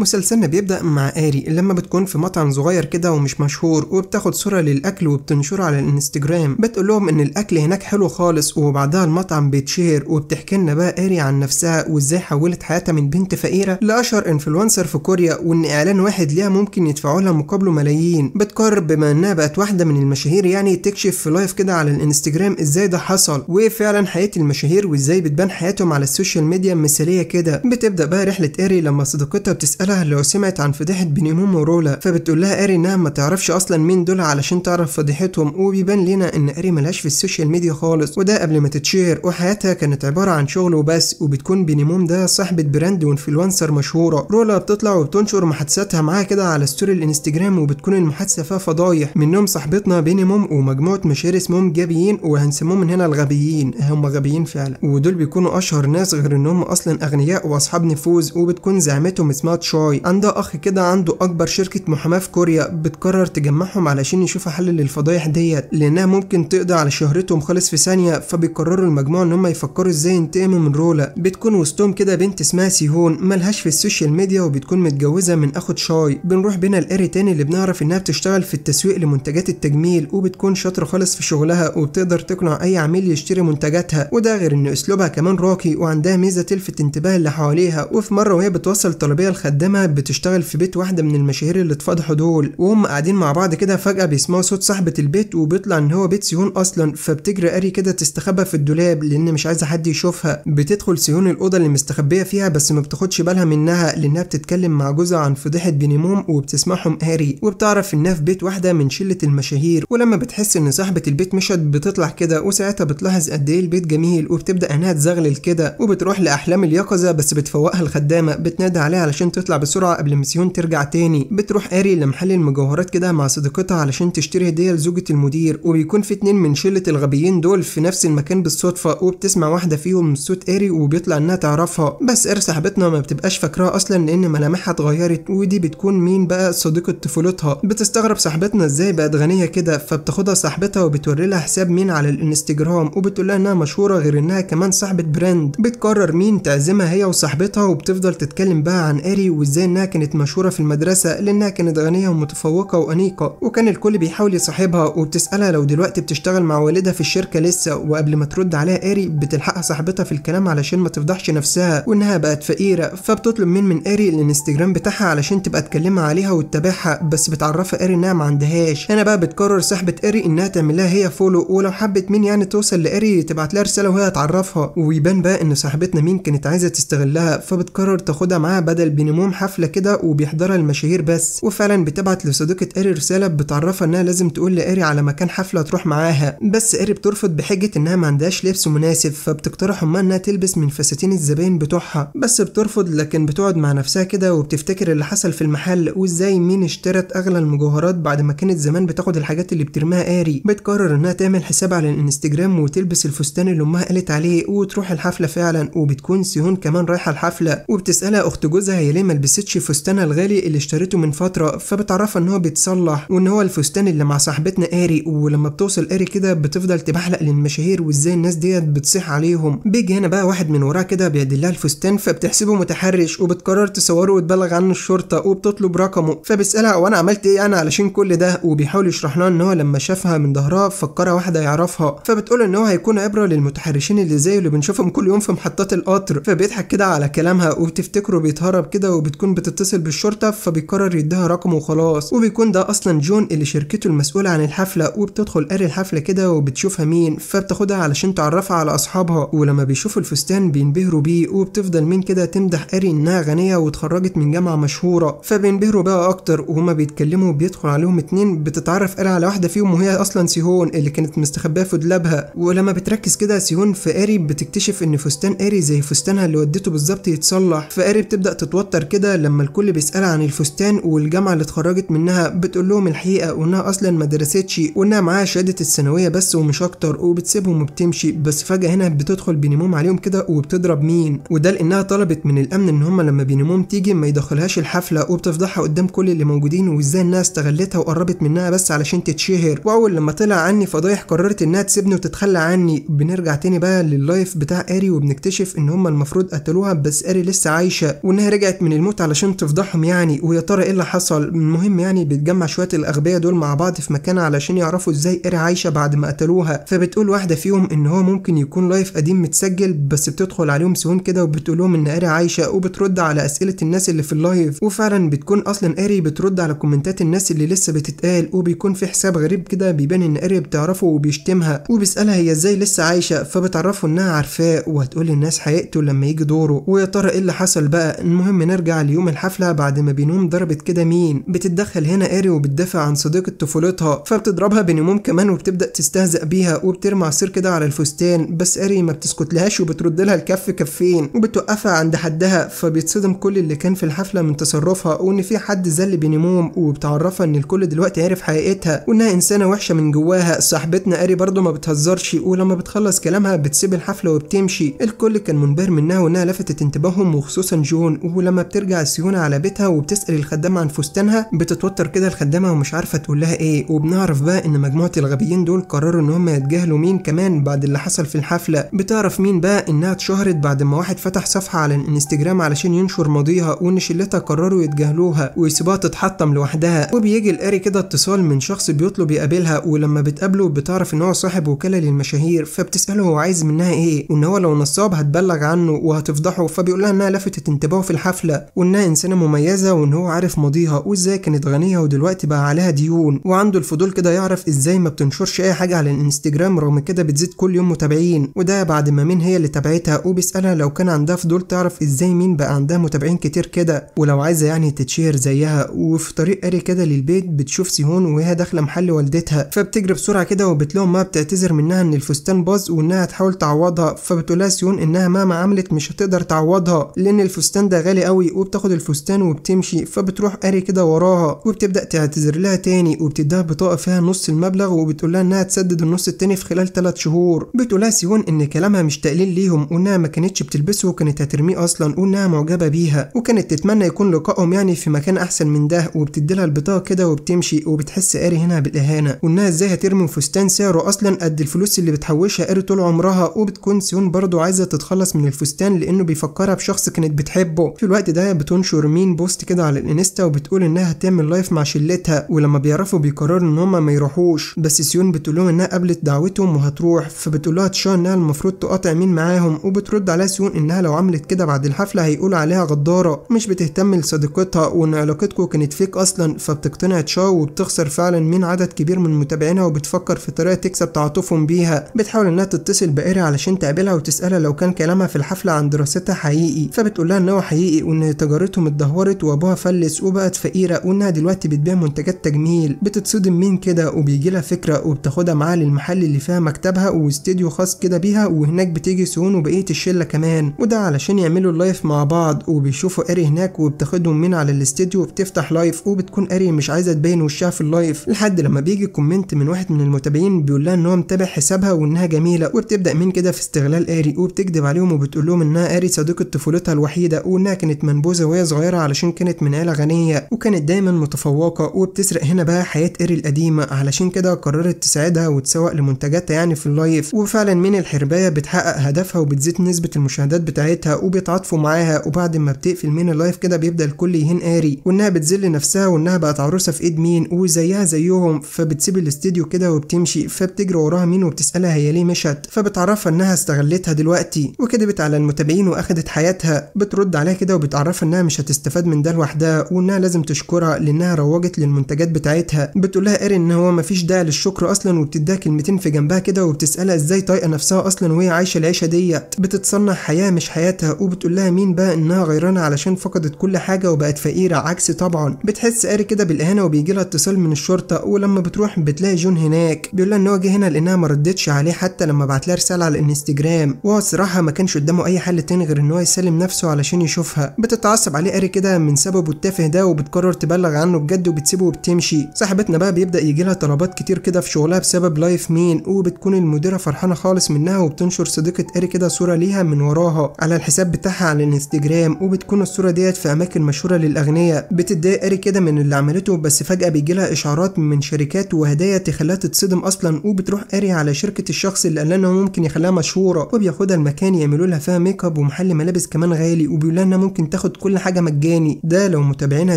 مسلسلنا بيبدأ مع آري لما بتكون في مطعم صغير كده ومش مشهور وبتاخد صورة للأكل وبتنشرها على الانستجرام بتقول لهم إن الأكل هناك حلو خالص وبعدها المطعم بيتشهر وبتحكي لنا بقى آري عن نفسها وإزاي حولت حياتها من بنت فقيرة لأشهر إنفلونسر في كوريا وإن إعلان واحد ليها ممكن يدفعوا لها مقابله ملايين بتقرر بما إنها بقت واحدة من المشاهير يعني تكشف في لايف كده على الانستجرام إزاي ده حصل وفعلا حياة المشاهير وإزاي بتبان حياتهم على السوشيال ميديا مثالية كده بتبدأ بقى رحلة آري لما صديقتها بتسأل قالها لو سمعت عن فضيحة بنيمون ورولا فبتقول لها اري انها ما تعرفش اصلا مين دول علشان تعرف فضيحتهم وبيبان لنا ان اري ملهاش في السوشيال ميديا خالص وده قبل ما تتشهر وحياتها كانت عبارة عن شغل وبس وبتكون بنيمون ده صاحبة براند وانفلونسر مشهورة رولا بتطلع وبتنشر محادثاتها معاها كده على ستوري الانستجرام وبتكون المحادثة فيها فضايح منهم صاحبتنا بينيموم ومجموعة مشاهير اسمهم جابيين وهنسموهم من هنا الغبيين هم غبيين فعلا ودول بيكونوا اشهر ناس غير انهم اصلا اغنياء واصحاب نفوذ وبتكون زعمتهم اسمها شاي عنده اخ كده عنده اكبر شركه محاماه في كوريا بتقرر تجمعهم علشان يشوفوا حل للفضايح ديت لانها ممكن تقضي على شهرتهم خالص في ثانيه فبيقرروا المجموعه ان هم يفكروا ازاي ينتقموا من رولا بتكون وسطهم كده بنت اسمها سيهون ملهاش في السوشيال ميديا وبتكون متجوزه من اخد شاي بنروح بينا لاري تاني اللي بنعرف انها بتشتغل في التسويق لمنتجات التجميل وبتكون شاطره خالص في شغلها وبتقدر تقنع اي عميل يشتري منتجاتها وده غير ان اسلوبها كمان راقي وعندها ميزه تلفت انتباه اللي حواليها وفي مره وهي بتوصل طلبيه الخدام خدامه بتشتغل في بيت واحده من المشاهير اللي اتفضحوا دول وهم قاعدين مع بعض كده فجاه بيسمعوا صوت صاحبه البيت وبيطلع ان هو بيت سيون اصلا فبتجري اري كده تستخبى في الدولاب لان مش عايزه حد يشوفها بتدخل سيون الاوضه اللي مستخبيه فيها بس ما بتاخدش بالها منها لانها بتتكلم مع جوزها عن فضيحه بنيموم وبتسمعهم اري وبتعرف انها في بيت واحده من شله المشاهير ولما بتحس ان صاحبه البيت مشت بتطلع كده وساعتها بتلاحظ قد ايه البيت جميل وبتبدا انها تزغلل كده وبتروح لاحلام اليقظه بس بتفوقها الخدامه بتنادى عليها علشان تطلع بسرعة قبل ما سيون ترجع تاني بتروح اري لمحل المجوهرات كده مع صديقتها علشان تشتري هدية لزوجة المدير وبيكون في اتنين من شلة الغبيين دول في نفس المكان بالصدفة وبتسمع واحدة فيهم صوت اري وبيطلع انها تعرفها بس اري صاحبتنا ما بتبقاش فاكراها اصلا لان ملامحها اتغيرت ودي بتكون مين بقى صديقة طفولتها بتستغرب صاحبتنا ازاي بقت غنية كده فبتاخدها صاحبتها وبتوري لها حساب مين على الانستجرام وبتقول لها انها مشهورة غير انها كمان صاحبة براند بتقرر مين تعزمها هي وصاحبتها وبتفضل تتكلم بقى عن اري وازاي انها كانت مشهوره في المدرسه لانها كانت غنيه ومتفوقه وانيقه وكان الكل بيحاول يصاحبها وبتسالها لو دلوقتي بتشتغل مع والدها في الشركه لسه وقبل ما ترد عليها اري بتلحقها صاحبتها في الكلام علشان ما تفضحش نفسها وانها بقت فقيره فبتطلب من من اري الانستجرام بتاعها علشان تبقى تكلمها عليها وتتابعها بس بتعرفها اري انها ما عندهاش هنا بقى بتقرر صاحبه اري انها تعمل لها هي فولو ولو حبت مين يعني توصل لاري تبعت لها رساله وهي تعرفها ويبان بقى ان صاحبتنا مين كانت عايزه تستغلها فبتقرر تاخدها معاها بدل بينموم حفله كده وبيحضرها المشاهير بس وفعلا بتبعت لصديقه اري رساله بتعرفها انها لازم تقول لاري على مكان حفله تروح معاها بس اري بترفض بحجه انها ما عندهاش لبس مناسب فبتقترح امها انها تلبس من فساتين الزباين بتوعها بس بترفض لكن بتقعد مع نفسها كده وبتفتكر اللي حصل في المحل وازاي مين اشترت اغلى المجوهرات بعد ما كانت زمان بتاخد الحاجات اللي بترميها اري بتقرر انها تعمل حساب على الانستجرام وتلبس الفستان اللي امها قالت عليه وتروح الحفله فعلا وبتكون سيهون كمان رايحه الحفله وبتسالها اخت جوزها هي ليه لبستش فستانها الغالي اللي اشتريته من فتره فبتعرفها ان هو بيتصلح وان هو الفستان اللي مع صاحبتنا اري ولما بتوصل اري كده بتفضل تبحلق للمشاهير وازاي الناس ديت بتصيح عليهم بيجي هنا بقى واحد من وراها كده بيدلها الفستان فبتحسبه متحرش وبتقرر تصوره وتبلغ عنه الشرطه وبتطلب رقمه فبيسالها وانا عملت ايه انا يعني علشان كل ده وبيحاول يشرح لها ان هو لما شافها من ظهرها فكرها واحده يعرفها فبتقول ان هو هيكون عبره للمتحرشين اللي زيه اللي بنشوفهم كل يوم في محطات القطر فبيضحك كده على كلامها وبتفتكره بيتهرب كده وبت بتكون بتتصل بالشرطة فبيقرر يديها رقمه وخلاص وبيكون ده أصلا جون اللي شركته المسؤولة عن الحفلة وبتدخل قاري الحفلة كده وبتشوفها مين فبتاخدها علشان تعرفها على أصحابها ولما بيشوفوا الفستان بينبهروا بيه وبتفضل مين كده تمدح قاري إنها غنية واتخرجت من جامعة مشهورة فبينبهروا بقى أكتر وهما بيتكلموا بيدخل عليهم اتنين بتتعرف قاري على واحدة فيهم وهي أصلا سيهون اللي كانت مستخبية في دولابها ولما بتركز كده سيهون في قاري بتكتشف إن فستان قاري زي فستانها اللي ودته بالظبط يتصلح فقاري بتبدأ تتوتر كده لما الكل بيسأل عن الفستان والجامعة اللي اتخرجت منها بتقول لهم الحقيقة وإنها أصلا ما درستش وإنها معاها شهادة الثانوية بس ومش أكتر وبتسيبهم وبتمشي بس فجأة هنا بتدخل بينموم عليهم كده وبتضرب مين وده لأنها طلبت من الأمن إن هما لما بينموم تيجي ما يدخلهاش الحفلة وبتفضحها قدام كل اللي موجودين وإزاي إنها استغلتها وقربت منها بس علشان تتشهر وأول لما طلع عني فضايح قررت إنها تسيبني وتتخلى عني بنرجع تاني بقى لللايف بتاع آري وبنكتشف إن هما المفروض قتلوها بس آري لسه عايشة وإنها رجعت من بيموت علشان تفضحهم يعني ويا ترى ايه اللي حصل المهم يعني بتجمع شويه الاغبياء دول مع بعض في مكان علشان يعرفوا ازاي ايري عايشه بعد ما قتلوها فبتقول واحده فيهم ان هو ممكن يكون لايف قديم متسجل بس بتدخل عليهم سهون كده وبتقول لهم ان ايري عايشه وبترد على اسئله الناس اللي في اللايف وفعلا بتكون اصلا ايري بترد على كومنتات الناس اللي لسه بتتقال وبيكون في حساب غريب كده بيبان ان ايري بتعرفه وبيشتمها وبيسالها هي ازاي لسه عايشه فبتعرفه انها عارفاه وهتقول للناس هيقتل لما يجي دوره ويا ترى ايه اللي حصل بقى المهم نرجع ليوم الحفله بعد ما بينوم ضربت كده مين بتتدخل هنا ايري وبتدافع عن صديقه طفولتها فبتضربها بنيموم كمان وبتبدا تستهزأ بيها وبترمع سير كده على الفستان بس ايري ما بتسكتلهاش وبترد لها الكف كفين وبتوقفها عند حدها فبيتصدم كل اللي كان في الحفله من تصرفها وان في حد زل بنيموم وبتعرفها ان الكل دلوقتي عارف حقيقتها وانها انسانه وحشه من جواها صاحبتنا ايري برضه ما بتهزرش ولما بتخلص كلامها بتسيب الحفله وبتمشي الكل كان منبهر منها وانها لفتت انتباههم وخصوصا جون ولما بترجع بترجع السيونة على بيتها وبتسأل الخدامة عن فستانها بتتوتر كده الخدامة ومش عارفة تقول لها ايه وبنعرف بقى ان مجموعة الغبيين دول قرروا ان هم يتجاهلوا مين كمان بعد اللي حصل في الحفلة بتعرف مين بقى انها اتشهرت بعد ما واحد فتح صفحة على الانستجرام علشان ينشر ماضيها وان شلتها قرروا يتجاهلوها ويسيبوها تتحطم لوحدها وبيجي القاري كده اتصال من شخص بيطلب يقابلها ولما بتقابله بتعرف ان هو صاحب وكالة للمشاهير فبتسأله هو عايز منها ايه وان هو لو نصاب هتبلغ عنه وهتفضحه فبيقول لها انها لفتت انتباهه في الحفلة وانها انسانه مميزه وان هو عارف ماضيها وازاي كانت غنيه ودلوقتي بقى عليها ديون وعنده الفضول كده يعرف ازاي ما بتنشرش اي حاجه على الانستجرام رغم كده بتزيد كل يوم متابعين وده بعد ما مين هي اللي تابعتها وبيسالها لو كان عندها فضول تعرف ازاي مين بقى عندها متابعين كتير كده ولو عايزه يعني تتشهر زيها وفي طريق قري كده للبيت بتشوف سيهون وهي داخله محل والدتها فبتجري بسرعه كده وبتلاقي ما بتعتذر منها ان الفستان باظ وانها تحاول تعوضها فبتقولها سيون انها مهما عملت مش هتقدر تعوضها لان الفستان ده غالي قوي وبتاخد الفستان وبتمشي فبتروح اري كده وراها وبتبدا تعتذر لها تاني وبتديها بطاقه فيها نص المبلغ وبتقول لها انها تسدد النص التاني في خلال 3 شهور بتقول لها سيون ان كلامها مش تقليل ليهم وانها ما كانتش بتلبسه وكانت هترميه اصلا وانها معجبه بيها وكانت تتمنى يكون لقائهم يعني في مكان احسن من ده وبتدي لها البطاقه كده وبتمشي وبتحس اري هنا بالاهانه وانها ازاي هترمي فستان سعره اصلا قد الفلوس اللي بتحوشها اري طول عمرها وبتكون سيون برضه عايزه تتخلص من الفستان لانه بيفكرها بشخص كانت بتحبه في الوقت ده بتنشر مين بوست كده على الانستا وبتقول انها هتعمل لايف مع شلتها ولما بيعرفوا بيقرروا ان هما ما يروحوش بس سيون بتقول لهم انها قبلت دعوتهم وهتروح فبتقول لها تشا انها المفروض تقاطع مين معاهم وبترد عليها سيون انها لو عملت كده بعد الحفله هيقولوا عليها غداره مش بتهتم لصديقتها وان علاقتكم كانت فيك اصلا فبتقتنع تشا وبتخسر فعلا مين عدد كبير من متابعينها وبتفكر في طريقه تكسب تعاطفهم بيها بتحاول انها تتصل بقيرها علشان تقابلها وتسالها لو كان كلامها في الحفله عن دراستها حقيقي فبتقول لها ان هو حقيقي وان تجارتهم اتدهورت وابوها فلس وبقت فقيره وانها دلوقتي بتبيع منتجات تجميل بتتصدم مين كده وبيجي لها فكره وبتاخدها معاها للمحل اللي فيها مكتبها واستديو خاص كده بيها وهناك بتيجي سون وبقيه الشله كمان وده علشان يعملوا اللايف مع بعض وبيشوفوا اري هناك وبتاخدهم من على الاستديو وبتفتح لايف وبتكون اري مش عايزه تبين وشها في اللايف لحد لما بيجي كومنت من واحد من المتابعين بيقول لها ان هو متابع حسابها وانها جميله وبتبدا مين كده في استغلال اري وبتكذب عليهم وبتقول لهم انها اري صديقه طفولتها الوحيده وانها كانت من جمبوزة وهي صغيرة علشان كانت من عيلة غنية وكانت دايما متفوقة وبتسرق هنا بقى حياة إيري القديمة علشان كده قررت تساعدها وتسوق لمنتجاتها يعني في اللايف وفعلا من الحرباية بتحقق هدفها وبتزيد نسبة المشاهدات بتاعتها وبيتعاطفوا معاها وبعد ما بتقفل من اللايف كده بيبدأ الكل يهين إيري وإنها بتذل نفسها وإنها بقت عروسة في إيد مين وزيها زيهم فبتسيب الاستديو كده وبتمشي فبتجري وراها مين وبتسألها هي ليه مشت فبتعرفها إنها استغلتها دلوقتي وكدبت على المتابعين وأخدت حياتها بترد عليها كده وبتعرفها عارفه انها مش هتستفاد من ده لوحدها وانها لازم تشكرها لانها روجت للمنتجات بتاعتها بتقول لها ايرين ان هو مفيش داعي للشكر اصلا وبتديها كلمتين في جنبها كده وبتسالها ازاي طايقه نفسها اصلا وهي عايشه العيشه ديت بتتصنع حياه مش حياتها وبتقول لها مين بقى انها غيرانه علشان فقدت كل حاجه وبقت فقيره عكس طبعا بتحس اري كده بالاهانه وبيجي لها اتصال من الشرطه ولما بتروح بتلاقي جون هناك بيقول لها ان هو جه هنا لانها ما ردتش عليه حتى لما بعت لها رساله على الانستجرام وهو الصراحه ما كانش قدامه اي حل تاني غير ان هو يسلم نفسه علشان يشوفها بتت بتتعصب عليه اري كده من سببه التافه ده وبتقرر تبلغ عنه بجد وبتسيبه وبتمشي صاحبتنا بقى بيبدا يجي لها طلبات كتير كده في شغلها بسبب لايف مين وبتكون المديره فرحانه خالص منها وبتنشر صديقه اري كده صوره ليها من وراها على الحساب بتاعها على الانستجرام وبتكون الصوره ديت في اماكن مشهوره للاغنياء بتضايق اري كده من اللي عملته بس فجاه بيجي لها اشعارات من شركات وهدايا تخليها تتصدم اصلا وبتروح اري على شركه الشخص اللي قال لها ممكن يخليها مشهوره وبياخدها المكان يعملوا لها فيها ميك اب ومحل ملابس كمان غالي وبيقول لها ممكن تاخد وتاخد كل حاجه مجاني ده لو متابعينها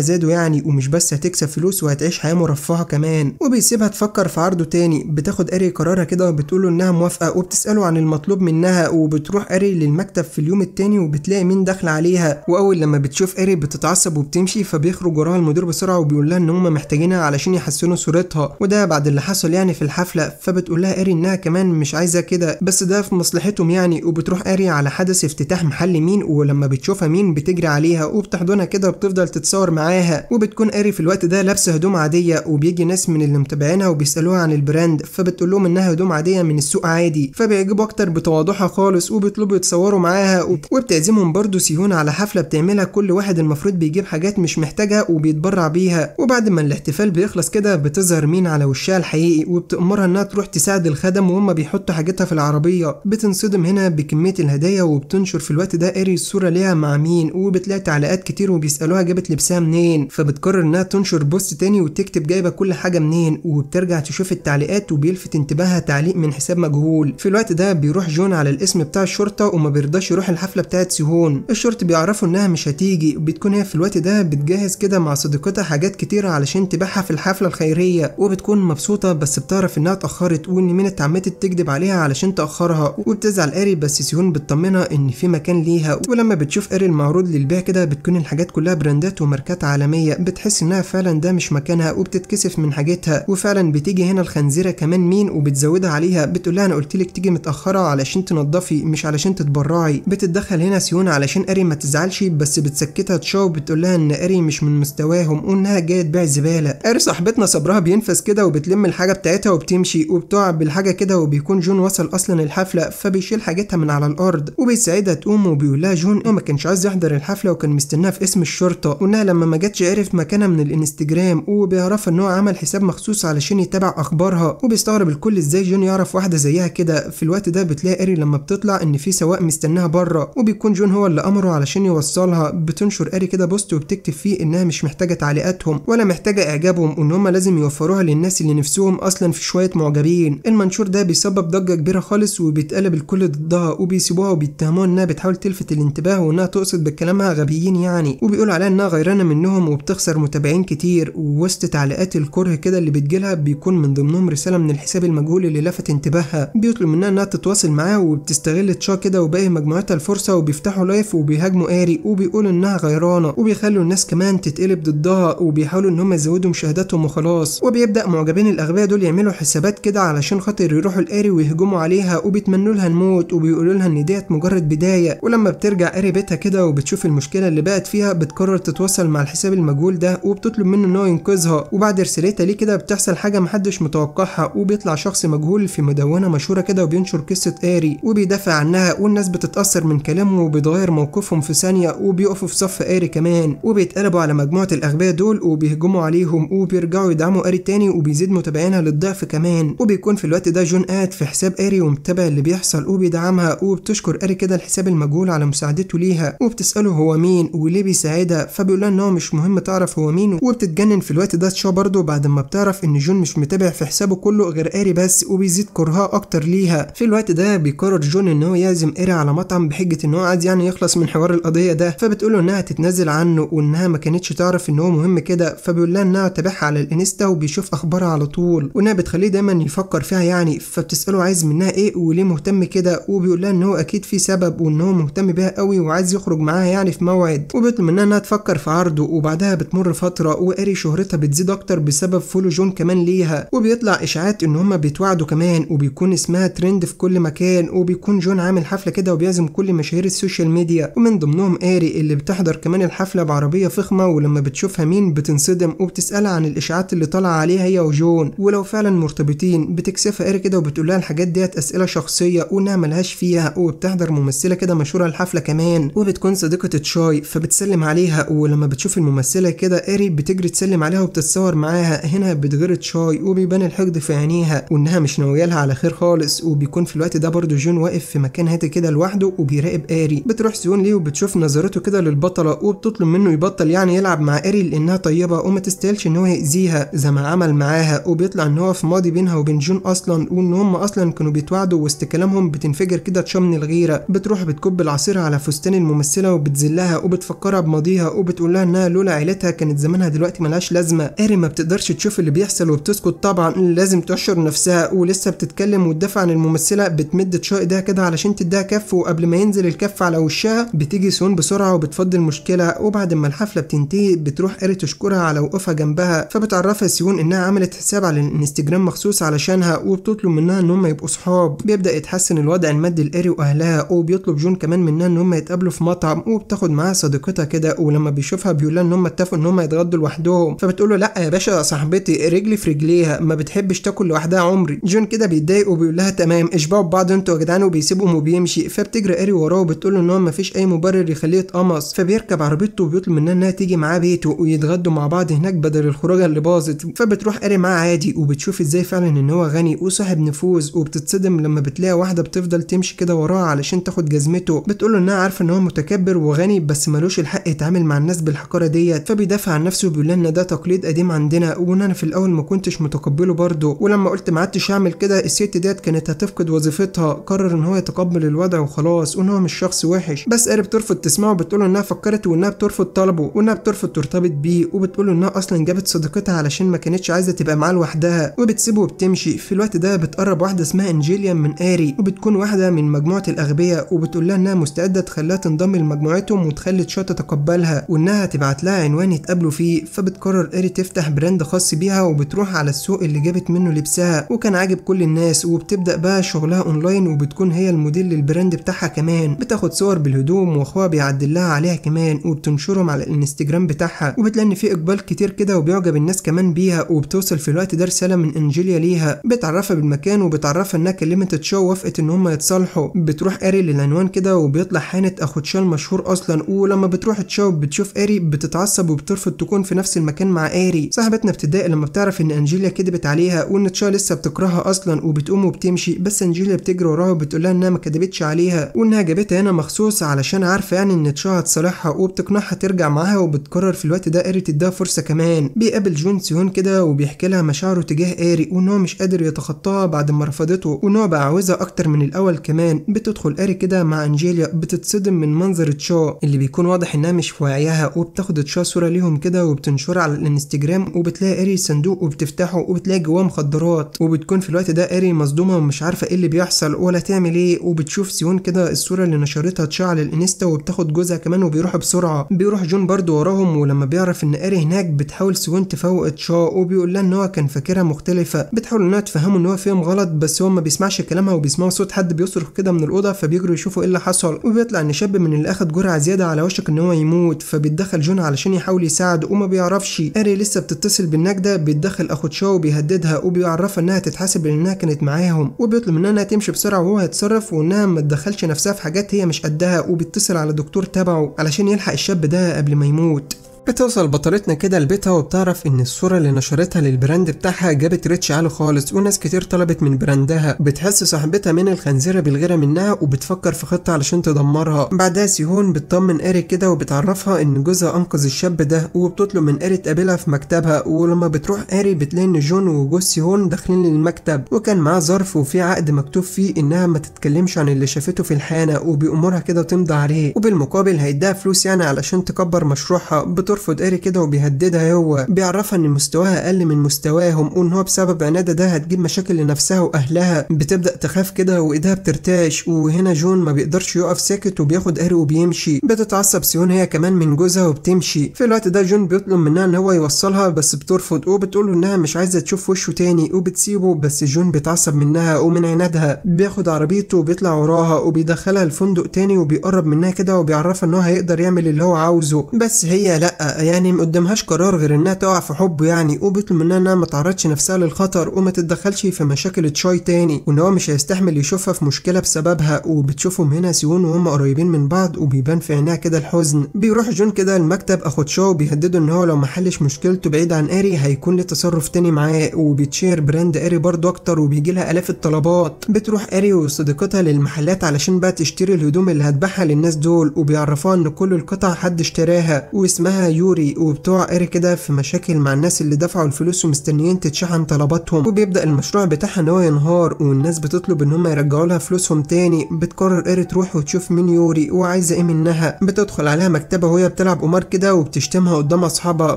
زادوا يعني ومش بس هتكسب فلوس وهتعيش حياه مرفهه كمان وبيسيبها تفكر في عرضه تاني بتاخد اري قرارها كده وبتقوله انها موافقه وبتساله عن المطلوب منها وبتروح اري للمكتب في اليوم التاني وبتلاقي مين داخله عليها واول لما بتشوف اري بتتعصب وبتمشي فبيخرج وراها المدير بسرعه وبيقول لها ان هم محتاجينها علشان يحسنوا صورتها وده بعد اللي حصل يعني في الحفله فبتقول لها اري انها كمان مش عايزه كده بس ده في مصلحتهم يعني وبتروح اري على حدث افتتاح محل مين ولما بتشوفها مين بتجري عليه عليها وبتحضنها كده وبتفضل تتصور معاها وبتكون اري في الوقت ده لابسه هدوم عاديه وبيجي ناس من اللي متابعينها وبيسالوها عن البراند فبتقول لهم انها هدوم عاديه من السوق عادي فبيعجبوا اكتر بتواضعها خالص وبيطلبوا يتصوروا معاها وبتعزمهم برضه سيهون على حفله بتعملها كل واحد المفروض بيجيب حاجات مش محتاجها وبيتبرع بيها وبعد ما الاحتفال بيخلص كده بتظهر مين على وشها الحقيقي وبتأمرها انها تروح تساعد الخدم وهم بيحطوا حاجتها في العربيه بتنصدم هنا بكميه الهدايا وبتنشر في الوقت ده اري الصوره ليها مع مين وبتلاقي عليها تعليقات كتير وبيسالوها جابت لبسها منين فبتقرر انها تنشر بوست تاني وتكتب جايبه كل حاجه منين وبترجع تشوف التعليقات وبيلفت انتباهها تعليق من حساب مجهول في الوقت ده بيروح جون على الاسم بتاع الشرطه وما بيرضاش يروح الحفله بتاعت سيهون الشرطه بيعرفوا انها مش هتيجي وبتكون هي في الوقت ده بتجهز كده مع صديقتها حاجات كتيره علشان تبيعها في الحفله الخيريه وبتكون مبسوطه بس بتعرف انها اتاخرت وان مين اتعمدت تكذب عليها علشان تاخرها وبتزعل اري بس سيهون بتطمنها ان في مكان ليها ولما بتشوف اري المعروض للبيع كده بتكون الحاجات كلها براندات وماركات عالميه بتحس انها فعلا ده مش مكانها وبتتكسف من حاجتها وفعلا بتيجي هنا الخنزيره كمان مين وبتزودها عليها بتقول لها انا قلت لك تيجي متاخره علشان تنضفي مش علشان تتبرعي بتتدخل هنا سيون علشان اري ما تزعلش بس بتسكتها تشاو بتقول لها ان اري مش من مستواهم وانها جايه تبيع زباله اري صاحبتنا صبرها بينفس كده وبتلم الحاجه بتاعتها وبتمشي وبتقع بالحاجه كده وبيكون جون وصل اصلا الحفله فبيشيل حاجتها من على الارض وبيساعدها تقوم وبيقول لها جون ما كانش عايز يحضر الحفله وكان مستناها في اسم الشرطه وانها لما ما جاتش عرف مكانها من الانستجرام وبيعرف ان هو عمل حساب مخصوص علشان يتابع اخبارها وبيستغرب الكل ازاي جون يعرف واحده زيها كده في الوقت ده بتلاقي اري لما بتطلع ان في سواق مستناها بره وبيكون جون هو اللي امره علشان يوصلها بتنشر اري كده بوست وبتكتب فيه انها مش محتاجه تعليقاتهم ولا محتاجه اعجابهم وان هم لازم يوفروها للناس اللي نفسهم اصلا في شويه معجبين المنشور ده بيسبب ضجه كبيره خالص وبيتقلب الكل ضدها وبيسيبوها وبيتهموها انها بتحاول تلفت الانتباه وانها تقصد بكلامها غبيين يعني وبيقولوا عليها انها غيرانه منهم وبتخسر متابعين كتير ووسط تعليقات الكره كده اللي بتجيلها بيكون من ضمنهم رساله من الحساب المجهول اللي لفت انتباهها بيطلب منها انها تتواصل معاه وبتستغل تشا كده وباقي مجموعتها الفرصه وبيفتحوا لايف وبيهاجموا اري وبيقولوا انها غيرانه وبيخلوا الناس كمان تتقلب ضدها وبيحاولوا ان هم يزودوا مشاهداتهم وخلاص وبيبدا معجبين الاغبياء دول يعملوا حسابات كده علشان خاطر يروحوا لاري ويهجموا عليها وبيتمنوا لها الموت وبيقولوا لها ان ديت مجرد بدايه ولما بترجع اري بيتها كده وبتشوف المشكله المشكله اللي بقت فيها بتقرر تتواصل مع الحساب المجهول ده وبتطلب منه ان هو ينقذها وبعد رسالتها ليه كده بتحصل حاجه محدش متوقعها وبيطلع شخص مجهول في مدونه مشهوره كده وبينشر قصه اري وبيدافع عنها والناس بتتاثر من كلامه وبيتغير موقفهم في ثانيه وبيقفوا في صف اري كمان وبيتقلبوا على مجموعه الاغبياء دول وبيهجموا عليهم وبيرجعوا يدعموا اري تاني وبيزيد متابعينها للضعف كمان وبيكون في الوقت ده جون قاعد في حساب اري ومتابع اللي بيحصل وبيدعمها وبتشكر اري كده الحساب المجهول على مساعدته ليها وبتساله هو مين وليه بيساعدها فبيقول لها ان هو مش مهم تعرف هو مين وبتتجنن في الوقت ده تشا برضه بعد ما بتعرف ان جون مش متابع في حسابه كله غير اري بس وبيزيد كرهها اكتر ليها في الوقت ده بيقرر جون ان هو يعزم اري على مطعم بحجه ان هو عايز يعني يخلص من حوار القضيه ده فبتقول له انها تتنازل عنه وانها ما كانتش تعرف ان هو مهم كده فبيقول لها انها تابعها على الانستا وبيشوف اخبارها على طول وانها بتخليه دايما يفكر فيها يعني فبتساله عايز منها ايه وليه مهتم كده وبيقول لها ان هو اكيد في سبب وان هو مهتم بيها قوي وعايز يخرج معاها يعني في موعد وبتمنى انها تفكر في عرضه وبعدها بتمر فتره واري شهرتها بتزيد اكتر بسبب فولو جون كمان ليها وبيطلع اشاعات ان هما بيتوعدوا كمان وبيكون اسمها ترند في كل مكان وبيكون جون عامل حفله كده وبيعزم كل مشاهير السوشيال ميديا ومن ضمنهم اري اللي بتحضر كمان الحفله بعربيه فخمه ولما بتشوفها مين بتنصدم وبتسالها عن الاشاعات اللي طالعه عليها هي وجون ولو فعلا مرتبطين بتكسفها اري كده وبتقول لها الحاجات ديت اسئله شخصيه وانها ملهاش فيها وبتحضر ممثله كده مشهوره الحفله كمان وبتكون صديقه تشون شاي فبتسلم عليها ولما بتشوف الممثلة كده إيري بتجري تسلم عليها وبتتصور معاها هنا بتغرد شاي وبيبان الحقد في عينيها وإنها مش ناوية لها على خير خالص وبيكون في الوقت ده برضه جون واقف في مكان هادي كده لوحده وبيراقب إيري بتروح سيون ليه وبتشوف نظرته كده للبطلة وبتطلب منه يبطل يعني يلعب مع إيري لأنها طيبة وما تستاهلش إن هو يأذيها زي ما عمل معاها وبيطلع إن هو في ماضي بينها وبين جون أصلا وإن هم أصلا كانوا بيتواعدوا وسط كلامهم بتنفجر كده تشمن الغيرة بتروح بتكب العصير على فستان الممثلة وبتذلها معاها وبتفكرها بماضيها وبتقول لها انها لولا عيلتها كانت زمانها دلوقتي ملهاش لازمه اري ما بتقدرش تشوف اللي بيحصل وبتسكت طبعا لازم تحشر نفسها ولسه بتتكلم وتدافع عن الممثله بتمد شق ايديها كده علشان تديها كف وقبل ما ينزل الكف على وشها بتيجي سون بسرعه وبتفضي المشكله وبعد ما الحفله بتنتهي بتروح اري تشكرها على وقوفها جنبها فبتعرفها سيون انها عملت حساب على الانستجرام مخصوص علشانها وبتطلب منها ان هم يبقوا صحاب بيبدا يتحسن الوضع المادي لاري واهلها وبيطلب جون كمان منها ان هم يتقابلوا في مطعم وبتاخد مع صديقتها كده ولما بيشوفها بيقول لها ان هم اتفقوا ان هم يتغدوا لوحدهم فبتقول له لا يا باشا صاحبتي رجلي في رجليها ما بتحبش تاكل لوحدها عمري جون كده بيتضايق وبيقول لها تمام اشبعوا ببعض انتوا يا جدعان وبيسيبهم وبيمشي فبتجري اري وراه وبتقول له ان هو ما فيش اي مبرر يخليه يتقمص فبيركب عربيته وبيطلب منها انها تيجي معاه بيته ويتغدوا مع بعض هناك بدل الخروجه اللي باظت فبتروح اري معاه عادي وبتشوف ازاي فعلا ان هو غني وصاحب نفوذ وبتتصدم لما بتلاقي واحده بتفضل تمشي كده وراها علشان تاخد جزمته بتقول له انها عارفه ان هو متكبر وغني بس ملوش الحق يتعامل مع الناس بالحقاره ديت فبيدافع عن نفسه وبيقول لنا ده تقليد قديم عندنا وان انا في الاول ما كنتش متقبله برضه ولما قلت ما عدتش اعمل كده الست ديت كانت هتفقد وظيفتها قرر ان هو يتقبل الوضع وخلاص وان هو مش شخص وحش بس قالب بترفض تسمعه بتقول انها فكرت وانها بترفض طلبه وانها بترفض ترتبط بيه وبتقول انها اصلا جابت صديقتها علشان ما كانتش عايزه تبقى معاه لوحدها وبتسيبه وبتمشي في الوقت ده بتقرب واحده اسمها انجيليا من اري وبتكون واحده من مجموعه الاغبياء وبتقول لها انها مستعده تخليها تنضم لمجموعتهم بتخلي تشا تتقبلها وانها تبعت لها عنوان يتقابلوا فيه فبتقرر ايري تفتح براند خاص بيها وبتروح على السوق اللي جابت منه لبسها وكان عاجب كل الناس وبتبدا بقى شغلها اونلاين وبتكون هي الموديل للبراند بتاعها كمان بتاخد صور بالهدوم واخوها بيعدل لها عليها كمان وبتنشرهم على الانستجرام بتاعها وبتلاقي ان في اقبال كتير كده وبيعجب الناس كمان بيها وبتوصل في الوقت ده رساله من انجيليا ليها بتعرفها بالمكان وبتعرفها انها كلمت تشا وافقت ان هم يتصالحوا بتروح اري للعنوان كده وبيطلع حانه اخو تشا المشهور اصلا مثلا ولما بتروح تشوب بتشوف اري بتتعصب وبترفض تكون في نفس المكان مع اري صاحبتنا بتضايق لما بتعرف ان انجيليا كدبت عليها وان تشا لسه بتكرهها اصلا وبتقوم وبتمشي بس انجيليا بتجري وراها وبتقول لها انها ما كدبتش عليها وانها جابتها هنا مخصوص علشان عارفه يعني ان تشا هتصالحها وبتقنعها ترجع معاها وبتقرر في الوقت ده اري تديها فرصه كمان بيقابل جون سيون كده وبيحكي لها مشاعره تجاه اري وان هو مش قادر يتخطاها بعد ما رفضته وان هو بقى عاوزها اكتر من الاول كمان بتدخل اري كده مع انجيليا بتتصدم من منظر تشا اللي بيكون واضح انها مش في وعيها وبتاخد اتشا صورة ليهم كده وبتنشرها على الانستجرام وبتلاقي اري صندوق وبتفتحه وبتلاقي جواه مخدرات وبتكون في الوقت ده اري مصدومة ومش عارفة ايه اللي بيحصل ولا تعمل ايه وبتشوف سيون كده الصورة اللي نشرتها اتشا على الانستا وبتاخد جوزها كمان وبيروح بسرعة بيروح جون برضو وراهم ولما بيعرف ان اري هناك بتحاول سيون تفوق اتشا وبيقول لها ان هو كان فاكرها مختلفة بتحاول انها تفهمه ان هو فيهم غلط بس هو ما بيسمعش كلامها وبيسمعوا صوت حد بيصرخ كده من الاوضة فبيجروا يشوفوا ايه اللي حصل وبيطلع ان شاب من اللي اخد جرعة زيادة كده على وشك ان هو يموت فبيتدخل جون علشان يحاول يساعده وما بيعرفش اري لسه بتتصل بالنجدة بيتدخل اخو تشاو بيهددها وبيعرفها انها تتحاسب لانها كانت معاهم وبيطلب منها انها تمشي بسرعة وهو هيتصرف وانها ما تدخلش نفسها في حاجات هي مش قدها وبيتصل على دكتور تبعه علشان يلحق الشاب ده قبل ما يموت بتوصل بطلتنا كده لبيتها وبتعرف ان الصورة اللي نشرتها للبراند بتاعها جابت ريتش عالي خالص وناس كتير طلبت من براندها بتحس صاحبتها من الخنزيرة بالغيرة منها وبتفكر في خطة علشان تدمرها بعدها سيهون بتطمن اري كده وبتعرفها ان جوزها انقذ الشاب ده وبتطلب من اري تقابلها في مكتبها ولما بتروح اري بتلاقي ان جون وجوز سيهون داخلين للمكتب وكان معاه ظرف وفي عقد مكتوب فيه انها ما تتكلمش عن اللي شافته في الحانة وبيأمرها كده تمضي عليه وبالمقابل هيديها فلوس يعني علشان تكبر مشروعها بيرفض ايري كده وبيهددها هو بيعرفها ان مستواها اقل من مستواهم وان هو بسبب عنادها ده هتجيب مشاكل لنفسها واهلها بتبدا تخاف كده وايدها بترتعش وهنا جون ما بيقدرش يقف ساكت وبياخد ايري وبيمشي بتتعصب سيون هي كمان من جوزها وبتمشي في الوقت ده جون بيطلب منها ان هو يوصلها بس بترفض وبتقول له انها مش عايزه تشوف وشه تاني وبتسيبه بس جون بيتعصب منها ومن عنادها بياخد عربيته وبيطلع وراها وبيدخلها الفندق تاني وبيقرب منها كده وبيعرفها ان هو هيقدر يعمل اللي هو عاوزه بس هي لا يعني ما قرار غير انها تقع في حبه يعني وبيطلب منها انها ما تعرضش نفسها للخطر وما تتدخلش في مشاكل تشاي تاني وان هو مش هيستحمل يشوفها في مشكله بسببها وبتشوفهم هنا سيون وهم قريبين من بعض وبيبان في عينيها كده الحزن بيروح جون كده المكتب اخد شاو بيهدده ان هو لو ما حلش مشكلته بعيد عن اري هيكون له تصرف تاني معاه وبتشير براند اري برضه اكتر وبيجي لها الاف الطلبات بتروح اري وصديقتها للمحلات علشان بقى تشتري الهدوم اللي هتبيعها للناس دول وبيعرفوها ان كل القطع حد اشتراها واسمها يوري وبتوع إيري كده في مشاكل مع الناس اللي دفعوا الفلوس ومستنيين تتشحن طلباتهم وبيبدأ المشروع بتاعها إن هو ينهار والناس بتطلب إن هم يرجعوا لها فلوسهم تاني بتقرر إيري تروح وتشوف مين يوري وعايزة إيه منها بتدخل عليها مكتبة وهي بتلعب قمار كده وبتشتمها قدام أصحابها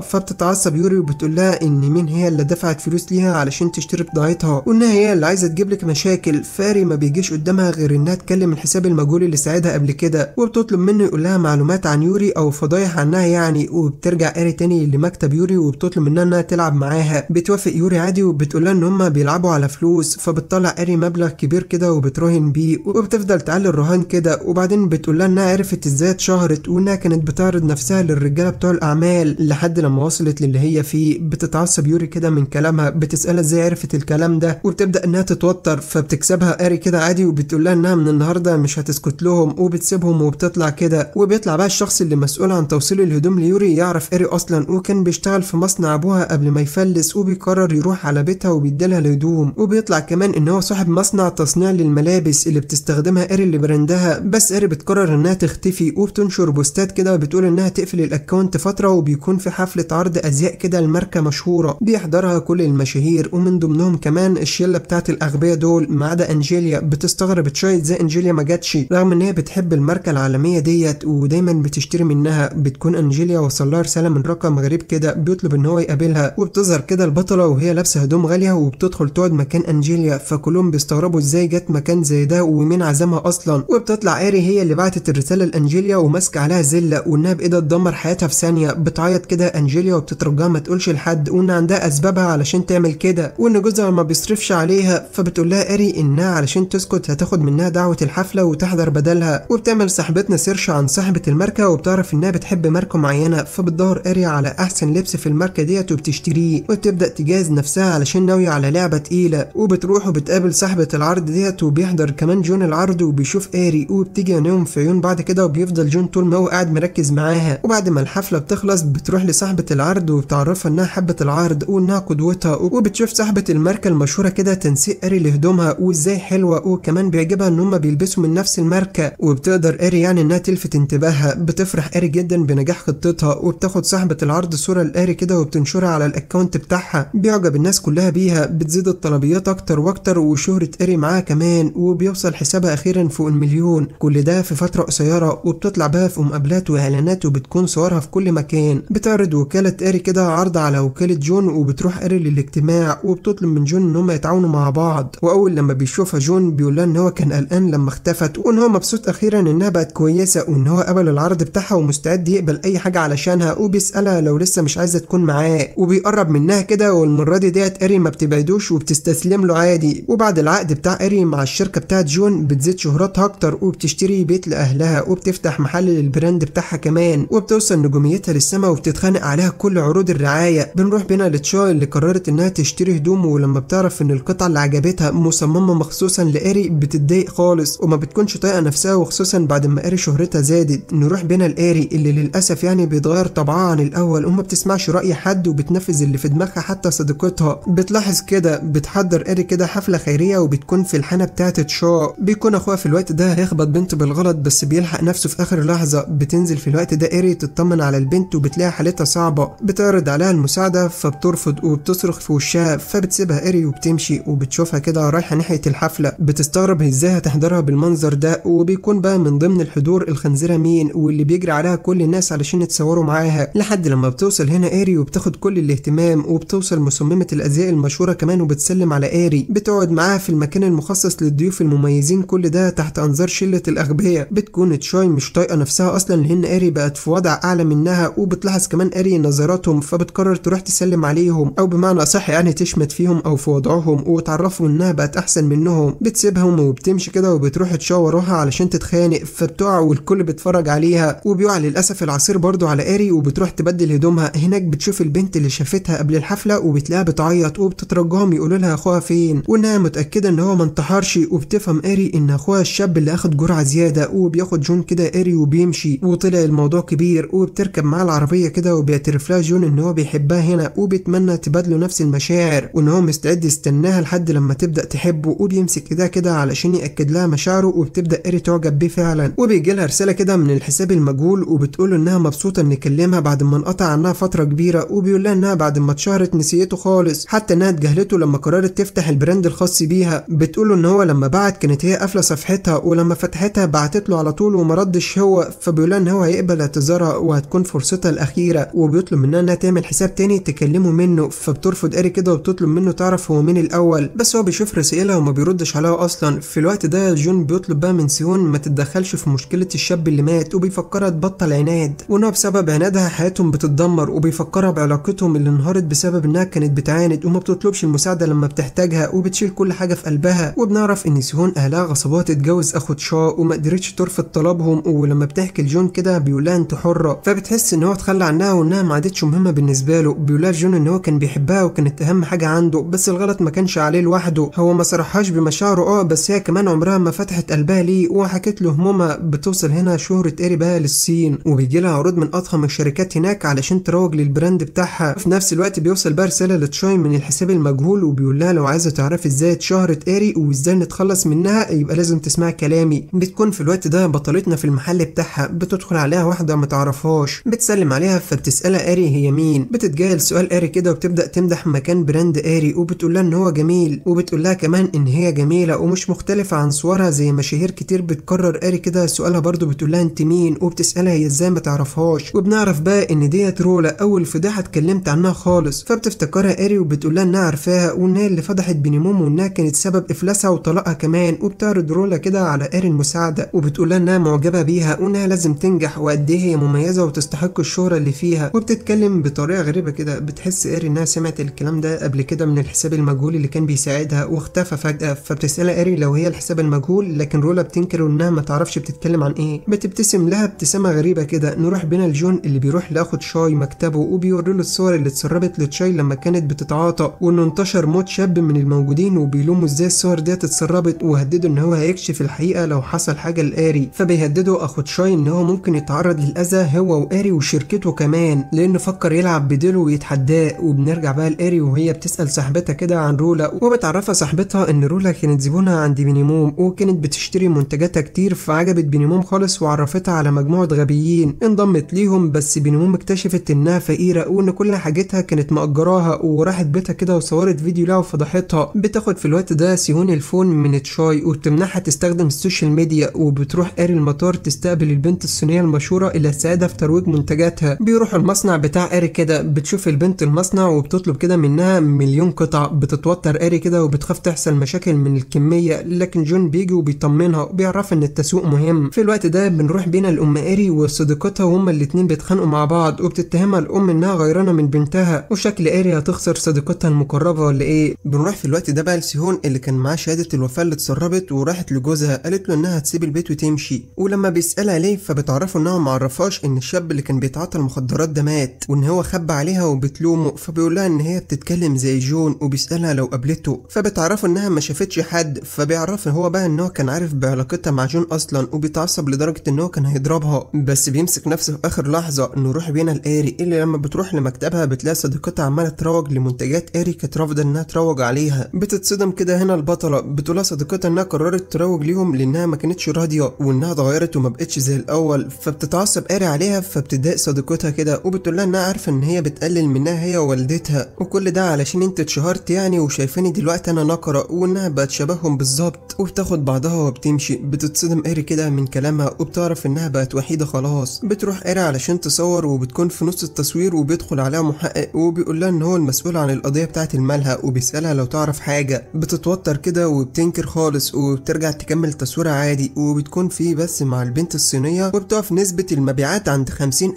فبتتعصب يوري وبتقول لها إن مين هي اللي دفعت فلوس ليها علشان تشتري بضاعتها وإنها هي اللي عايزة تجيب لك مشاكل فاري ما بيجيش قدامها غير إنها تكلم الحساب المجهول اللي ساعدها قبل كده وبتطلب منه يقول لها معلومات عن يوري أو فضايح عنها يعني وبترجع ايري تاني لمكتب يوري وبتطلب منها انها تلعب معاها بتوافق يوري عادي وبتقولها ان هما بيلعبوا على فلوس فبتطلع ايري مبلغ كبير كده وبتراهن بيه وبتفضل تعلي الرهان كده وبعدين بتقولها انها عرفت ازاي اتشهرت وانها كانت بتعرض نفسها للرجاله بتوع الاعمال لحد لما وصلت للي هي فيه بتتعصب يوري كده من كلامها بتسالها ازاي عرفت الكلام ده وبتبدا انها تتوتر فبتكسبها ايري كده عادي وبتقولها انها من النهارده مش هتسكت لهم وبتسيبهم وبتطلع كده وبيطلع بقى الشخص اللي مسؤول عن توصيل الهدوم ليوري يعرف إيري أصلا وكان بيشتغل في مصنع أبوها قبل ما يفلس وبيقرر يروح على بيتها وبيديلها الهدوم وبيطلع كمان إن هو صاحب مصنع تصنيع للملابس اللي بتستخدمها إيري لبراندها بس إيري بتقرر إنها تختفي وبتنشر بوستات كده وبتقول إنها تقفل الأكونت فترة وبيكون في حفلة عرض أزياء كده لماركة مشهورة بيحضرها كل المشاهير ومن ضمنهم كمان الشلة بتاعت الأغبياء دول ما عدا أنجيليا بتستغرب شوية إزاي أنجيليا ما جاتش رغم إن هي بتحب الماركة العالمية ديت ودايما بتشتري منها بتكون أنجيليا وص بيوصل لها رساله من رقم غريب كده بيطلب ان هو يقابلها وبتظهر كده البطله وهي لابسه هدوم غاليه وبتدخل تقعد مكان انجيليا فكلهم بيستغربوا ازاي جت مكان زي ده ومين عزمها اصلا وبتطلع اري هي اللي بعتت الرساله لانجيليا وماسكه عليها زله وانها بايدها تدمر حياتها في ثانيه بتعيط كده انجيليا وبتترجاها ما تقولش لحد وان عندها اسبابها علشان تعمل كده وان جوزها ما بيصرفش عليها فبتقول لها اري انها علشان تسكت هتاخد منها دعوه الحفله وتحضر بدلها وبتعمل صاحبتنا سيرش عن صاحبه الماركه وبتعرف انها بتحب ماركه معينه فبتدور اريا على احسن لبس في الماركه ديت وبتشتريه وبتبدا تجهز نفسها علشان ناويه على لعبه تقيله وبتروح وبتقابل صاحبه العرض ديت وبيحضر كمان جون العرض وبيشوف اري وبتيجي عينيهم في عيون بعد كده وبيفضل جون طول ما هو قاعد مركز معاها وبعد ما الحفله بتخلص بتروح لصاحبه العرض وبتعرفها انها حبه العرض وانها قدوتها وبتشوف صاحبه الماركه المشهوره كده تنسيق اري لهدومها وازاي حلوه وكمان بيعجبها ان هم بيلبسوا من نفس الماركه وبتقدر اري يعني انها تلفت انتباهها بتفرح اري جدا بنجاح خطتها وبتاخد صاحبة العرض صورة للقاري كده وبتنشرها على الاكونت بتاعها بيعجب الناس كلها بيها بتزيد الطلبيات اكتر واكتر وشهرة قاري معاها كمان وبيوصل حسابها اخيرا فوق المليون كل ده في فترة قصيرة وبتطلع بها في مقابلات واعلانات وبتكون صورها في كل مكان بتعرض وكالة قاري كده عرض على وكالة جون وبتروح قاري للاجتماع وبتطلب من جون ان هم يتعاونوا مع بعض واول لما بيشوفها جون بيقول لها ان هو كان قلقان لما اختفت وان هو مبسوط اخيرا انها بقت كويسة وان هو قبل العرض بتاعها ومستعد يقبل اي حاجة علشان عشانها وبيسألها لو لسه مش عايزة تكون معاه وبيقرب منها كده والمرة دي ديت اري ما بتبعدوش وبتستسلم له عادي وبعد العقد بتاع اري مع الشركة بتاعت جون بتزيد شهرتها أكتر وبتشتري بيت لأهلها وبتفتح محل للبراند بتاعها كمان وبتوصل نجوميتها للسما وبتتخانق عليها كل عروض الرعاية بنروح بينا لتشاي اللي قررت إنها تشتري هدوم ولما بتعرف إن القطعة اللي عجبتها مصممة مخصوصا لاري بتتضايق خالص وما بتكونش طايقة نفسها وخصوصا بعد ما اري شهرتها زادت نروح بينا لاري اللي للأسف يعني بيتغير غير طبعها عن الاول وما بتسمعش راي حد وبتنفذ اللي في دماغها حتى صديقتها بتلاحظ كده بتحضر اري كده حفله خيريه وبتكون في الحانه بتاعه تشو بيكون اخوها في الوقت ده هيخبط بنت بالغلط بس بيلحق نفسه في اخر لحظه بتنزل في الوقت ده اري تطمن على البنت وبتلاقي حالتها صعبه بتعرض عليها المساعده فبترفض وبتصرخ في وشها فبتسيبها اري وبتمشي وبتشوفها كده رايحه ناحيه الحفله بتستغرب ازاي هتحضرها بالمنظر ده وبيكون بقى من ضمن الحضور الخنزيره مين واللي بيجري عليها كل الناس علشان يتصوروا معاها لحد لما بتوصل هنا اري وبتاخد كل الاهتمام وبتوصل مصممة الازياء المشهورة كمان وبتسلم على اري بتقعد معاها في المكان المخصص للضيوف المميزين كل ده تحت انظار شلة الاغبياء بتكون تشاي مش طايقة نفسها اصلا لان اري بقت في وضع اعلى منها وبتلاحظ كمان اري نظراتهم فبتقرر تروح تسلم عليهم او بمعنى اصح يعني تشمت فيهم او في وضعهم وتعرفهم انها بقت احسن منهم بتسيبهم وبتمشي كده وبتروح تشاوروها علشان تتخانق فبتقع والكل بيتفرج عليها وبيقع للاسف العصير برضه على الدائري وبتروح تبدل هدومها هناك بتشوف البنت اللي شافتها قبل الحفله وبتلاقيها بتعيط وبتترجاهم يقولوا لها اخوها فين وانها متاكده ان هو ما انتحرش وبتفهم اري ان اخوها الشاب اللي اخد جرعه زياده وبياخد جون كده اري وبيمشي وطلع الموضوع كبير وبتركب معاه العربيه كده وبيعترف لها جون ان هو بيحبها هنا وبيتمنى تبادله نفس المشاعر وان هو مستعد يستناها لحد لما تبدا تحبه وبيمسك ايدها كده علشان ياكد لها مشاعره وبتبدا اري تعجب بيه فعلا وبيجي لها رساله كده من الحساب المجهول وبتقول انها مبسوطه انك بيكلمها بعد ما انقطع عنها فترة كبيرة وبيقول لها انها بعد ما اتشهرت نسيته خالص حتى انها اتجاهلته لما قررت تفتح البراند الخاص بيها بتقوله ان هو لما بعت كانت هي قافلة صفحتها ولما فتحتها بعتت له على طول وما ردش هو فبيقول ان هو هيقبل اعتذارها وهتكون فرصتها الاخيرة وبيطلب منها انها تعمل حساب تاني تكلمه منه فبترفض اري كده وبتطلب منه تعرف هو مين الاول بس هو بيشوف رسائلها وما بيردش عليها اصلا في الوقت ده جون بيطلب بقى من سيون ما تتدخلش في مشكلة الشاب اللي مات وبيفكرها تبطل عناد وان هو بسبب بعنادها حياتهم بتتدمر وبيفكرها بعلاقتهم اللي انهارت بسبب انها كانت بتعاند وما بتطلبش المساعده لما بتحتاجها وبتشيل كل حاجه في قلبها وبنعرف ان سيهون اهلها غصبات تتجوز اخو تشا وما قدرتش ترفض طلبهم ولما بتحكي لجون كده بيقولها انت حره فبتحس ان هو اتخلى عنها وانها ما عادتش مهمه بالنسبه له بيقولها لجون ان هو كان بيحبها وكانت اهم حاجه عنده بس الغلط ما كانش عليه لوحده هو ما صرحهاش بمشاعره اه بس هي كمان عمرها ما فتحت قلبها ليه وحكت له همومها بتوصل هنا شهره اري بقى للصين وبيجي لها عروض من اضخم من الشركات هناك علشان تروج للبراند بتاعها في نفس الوقت بيوصل بقى رساله لتشاين من الحساب المجهول وبيقول لها لو عايزه تعرفي ازاي اتشهرت اري وازاي نتخلص منها يبقى لازم تسمعي كلامي بتكون في الوقت ده بطلتنا في المحل بتاعها بتدخل عليها واحده ما تعرفهاش بتسلم عليها فبتسالها اري هي مين بتتجاهل سؤال اري كده وبتبدا تمدح مكان براند اري وبتقول لها ان هو جميل وبتقول لها كمان ان هي جميله ومش مختلفه عن صورها زي مشاهير كتير بتكرر اري كده سؤالها برضو بتقول لها انت مين وبتسالها هي ازاي ما تعرفهاش وبن نعرف بقى ان ديت رولا اول فضيحه اتكلمت عنها خالص فبتفتكرها اري وبتقول لها انها عارفاها وان هي اللي فضحت بنيموم وانها كانت سبب افلاسها وطلاقها كمان وبتعرض رولا كده على اري المساعده وبتقول لها انها معجبه بيها وانها لازم تنجح وقد ايه هي مميزه وتستحق الشهره اللي فيها وبتتكلم بطريقه غريبه كده بتحس اري انها سمعت الكلام ده قبل كده من الحساب المجهول اللي كان بيساعدها واختفى فجاه فبتسالها اري لو هي الحساب المجهول لكن رولا بتنكر وانها ما تعرفش بتتكلم عن ايه بتبتسم لها ابتسامه غريبه كده نروح بينا لجون اللي بيروح لاخد شاي مكتبه له الصور اللي اتسربت لتشاي لما كانت بتتعاطى وانه انتشر موت شاب من الموجودين وبيلوموا ازاي الصور ديت اتسربت وهدده ان هو هيكشف الحقيقه لو حصل حاجه لاري فبيهدده اخو تشاي ان هو ممكن يتعرض للاذى هو واري وشركته كمان لان فكر يلعب بديله ويتحداه وبنرجع بقى لاري وهي بتسال صاحبتها كده عن رولا وبتعرفها صاحبتها ان رولا كانت زبونها عند بينيموم وكانت بتشتري منتجاتها كتير فعجبت بينيموم خالص وعرفتها على مجموعه غبيين انضمت ليهم بس بنموم اكتشفت انها فقيرة وان كل حاجتها كانت مأجراها وراحت بيتها كده وصورت فيديو لها وفضحتها بتاخد في الوقت ده سيهون الفون من تشاي وبتمنحها تستخدم السوشيال ميديا وبتروح قاري المطار تستقبل البنت الصينية المشهورة اللي هتساعدها في ترويج منتجاتها بيروحوا المصنع بتاع اري كده بتشوف البنت المصنع وبتطلب كده منها مليون قطعة بتتوتر اري كده وبتخاف تحصل مشاكل من الكمية لكن جون بيجي وبيطمنها وبيعرفها ان التسويق مهم في الوقت ده بنروح بينا لأم اري وصديقتها وهما الاتنين بيت بيتخانقوا مع بعض وبتتهمها الام انها غيرانه من بنتها وشكل اريا هتخسر صديقتها المقربه ولا ايه بنروح في الوقت ده بقى لسيهون اللي كان معاه شهاده الوفاه اللي اتسربت وراحت لجوزها قالت له انها هتسيب البيت وتمشي ولما بيسالها ليه فبتعرفه انها ما عرفهاش ان الشاب اللي كان بيتعاطى المخدرات ده مات وان هو خبى عليها وبتلومه فبيقول لها ان هي بتتكلم زي جون وبيسالها لو قابلته فبتعرفه انها ما شافتش حد فبيعرف هو بقى ان هو كان عارف بعلاقتها مع جون اصلا وبيتعصب لدرجه ان هو كان هيضربها بس بيمسك نفسه في اخر لحظه لحظة نروح بينا لآري اللي لما بتروح لمكتبها بتلاقي صديقتها عمالة تروج لمنتجات آري كانت رافضة إنها تروج عليها بتتصدم كده هنا البطلة بتقولها صديقتها إنها قررت تروج ليهم لإنها ما كانتش راضية وإنها اتغيرت وما بقتش زي الأول فبتتعصب آري عليها فبتضايق صديقتها كده وبتقولها إنها عارفة إن هي بتقلل منها هي ووالدتها وكل ده علشان أنت اتشهرت يعني وشايفاني دلوقتي أنا نقرة وإنها بقت شبههم بالظبط وبتاخد بعضها وبتمشي بتتصدم آري كده من كلامها وبتعرف إنها بقت وحيدة خلاص بتروح آري علشان عشان تصور وبتكون في نص التصوير وبيدخل عليها محقق وبيقول لها ان هو المسؤول عن القضيه بتاعه المالها وبيسالها لو تعرف حاجه بتتوتر كده وبتنكر خالص وبترجع تكمل تصويرها عادي وبتكون في بس مع البنت الصينيه وبتقف نسبه المبيعات عند